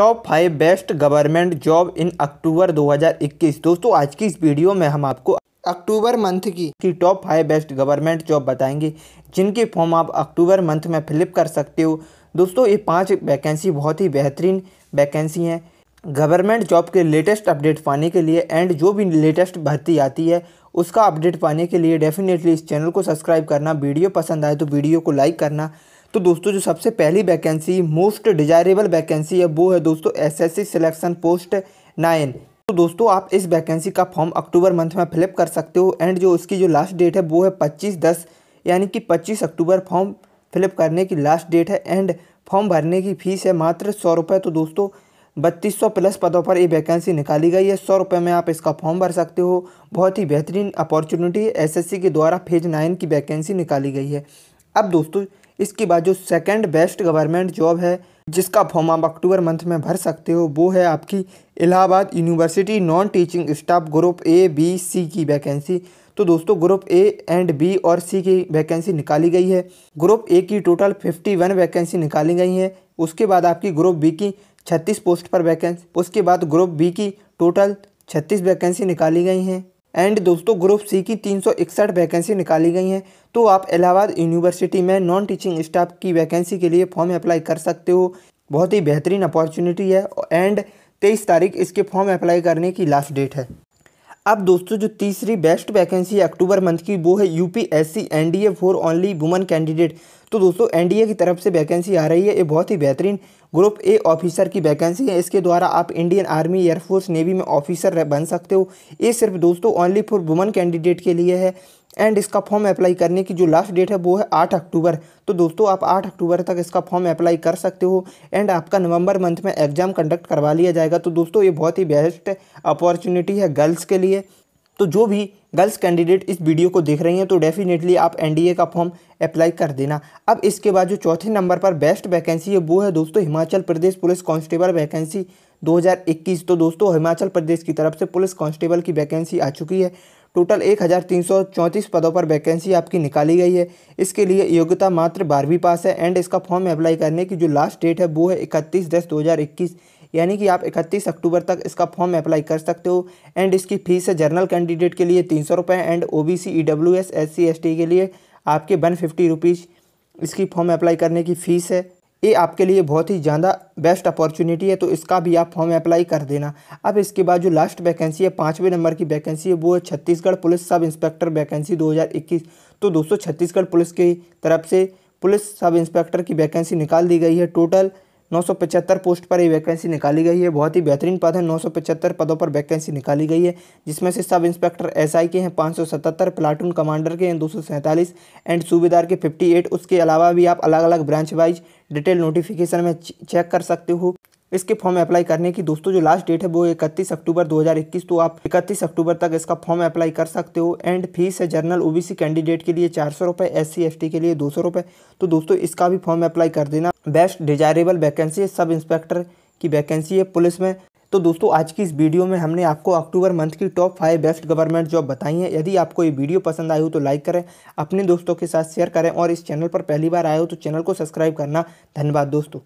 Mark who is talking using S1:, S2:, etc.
S1: top five best government job in October 2021 दोस्तों आज की इस वीडियो में हम आपको अक्टूबर मंथ की, की top five best government job बताएंगे जिनके फॉर्म आप अक्टूबर मंथ में फिलअप कर सकते हो दोस्तों ये पांच वैकेंसी बहुत ही बेहतरीन वैकेंसी हैं गवर्नमेंट जॉब के लेटेस्ट अपडेट पाने के लिए एंड जो भी लेटेस्ट भर्ती आती है उसका अपडेट पाने के लिए डेफिनेटली इस चैनल को सब्सक्राइब करना वीडियो पसंद आए तो वीडियो को लाइक करना तो दोस्तों जो सबसे पहली वैकेंसी मोस्ट डिजायरेबल वैकेंसी है वो है दोस्तों एसएससी सिलेक्शन पोस्ट नाइन तो दोस्तों आप इस वैकेंसी का फॉर्म अक्टूबर मंथ में फिलअप कर सकते हो एंड जो उसकी जो लास्ट डेट है वो है पच्चीस दस यानी कि पच्चीस अक्टूबर फॉर्म फिलअप करने की लास्ट डेट है एंड फॉर्म भरने की फ़ीस है मात्र सौ रुपये तो दोस्तों बत्तीस सौ प्लस पदों पर ये वैकेंसी निकाली गई है सौ रुपये में आप इसका फॉर्म भर सकते हो बहुत ही बेहतरीन अपॉर्चुनिटी है एसएससी के द्वारा फेज नाइन की वैकेंसी निकाली गई है अब दोस्तों इसके बाद जो सेकेंड बेस्ट गवर्नमेंट जॉब है जिसका फॉर्म आप अक्टूबर मंथ में भर सकते हो वो है आपकी Allahabad university non teaching staff group A B C की वैकेंसी तो दोस्तों ग्रुप ए एंड बी और सी की वैकेंसी निकाली गई है ग्रुप ए की टोटल फिफ्टी वन वैकेंसी निकाली गई हैं उसके बाद आपकी ग्रुप बी की छत्तीस पोस्ट पर वैकेंसी उसके बाद ग्रुप बी की टोटल छत्तीस वैकेंसी निकाली गई हैं एंड दोस्तों ग्रुप सी की तीन वैकेंसी निकाली गई हैं तो आप इलाहाबाद यूनिवर्सिटी में नॉन टीचिंग स्टाफ की वैकेंसी के लिए फॉर्म अप्लाई कर सकते हो बहुत ही बेहतरीन अपॉर्चुनिटी है एंड तेईस तारीख इसके फॉर्म अप्लाई करने की लास्ट डेट है अब दोस्तों जो तीसरी बेस्ट वैकेंसी है अक्टूबर मंथ की वो है U P S C N D A for only woman candidate तो दोस्तों एन डी ए की तरफ से वैकेंसी आ रही है ये बहुत ही बेहतरीन ग्रुप ए ऑफिसर की वैकेंसी है इसके द्वारा आप इंडियन आर्मी एयरफोर्स नेवी में ऑफिसर बन सकते हो ये सिर्फ दोस्तों ओनली फॉर वुमन कैंडिडेट के लिए है एंड इसका फॉर्म अप्लाई करने की जो लास्ट डेट है वो है आठ अक्टूबर तो दोस्तों आप आठ अक्टूबर तक इसका फॉर्म अप्लाई कर सकते हो एंड आपका नवंबर मंथ में एग्ज़ाम कंडक्ट करवा लिया जाएगा तो दोस्तों ये बहुत ही बेस्ट अपॉर्चुनिटी है गर्ल्स के लिए तो जो भी गर्ल्स कैंडिडेट इस वीडियो को देख रही हैं तो डेफिनेटली आप एनडीए का फॉर्म अप्लाई कर देना अब इसके बाद जो चौथे नंबर पर बेस्ट वैकेंसी है वो है दोस्तों Himachal Pradesh police constable vacancy 2021 तो दोस्तों हिमाचल प्रदेश की तरफ से पुलिस कांस्टेबल की वैकेंसी आ चुकी है टोटल एक पदों पर वैकेंसी आपकी निकाली गई है इसके लिए योग्यता मात्र बारहवीं पास है एंड इसका फॉर्म अप्लाई करने की जो लास्ट डेट है वो है इकतीस दस दो यानी कि आप 31 अक्टूबर तक इसका फॉर्म अप्लाई कर सकते हो एंड इसकी फीस है जनरल कैंडिडेट के लिए तीन सौ रुपये and O B C E W S S C S T के लिए आपके वन फिफ्टी रुपीज़ इसकी फॉर्म अप्लाई करने की फ़ीस है ये आपके लिए बहुत ही ज़्यादा बेस्ट अपॉर्चुनिटी है तो इसका भी आप फॉर्म अप्लाई कर देना अब इसके बाद जो लास्ट वैकेंसी है पाँचवें नंबर की वैकेंसी है वो है Chhattisgarh police sub inspector vacancy 2021 तो दोस्तों छत्तीसगढ़ पुलिस की तरफ से पुलिस सब इंस्पेक्टर की वैकेंसी निकाल दी गई है टोटल 975 पोस्ट पर ये वैकेंसी निकाली गई है बहुत ही बेहतरीन पद है 975 पदों पर वैकेंसी निकाली गई है जिसमें से सब इंस्पेक्टर एसआई के हैं 577 प्लाटून कमांडर के हैं दो एंड सूबेदार के 58 उसके अलावा भी आप अलग अलग ब्रांच वाइज डिटेल नोटिफिकेशन में चेक कर सकते हो इसके फॉर्म अप्लाई करने की दोस्तों जो लास्ट डेट है वो इकतीस अक्टूबर 2021 तो आप इकतीस अक्टूबर तक इसका फॉर्म अप्लाई कर सकते हो एंड फीस है जनरल ओबीसी कैंडिडेट के लिए चार सौ रुपये एस सी के लिए दो सौ रुपये तो दोस्तों इसका भी फॉर्म अप्लाई कर देना बेस्ट डिजायरेबल वैकेंसी है सब इंस्पेक्टर की वैकेंसी है पुलिस में तो दोस्तों आज की इस वीडियो में हमने आपको अक्टूबर मंथ की top five best government job बताई है यदि आपको ये वीडियो पसंद आई हो तो लाइक करें अपने दोस्तों के साथ शेयर करें और इस चैनल पर पहली बार आए हो तो चैनल को सब्सक्राइब करना धन्यवाद दोस्तों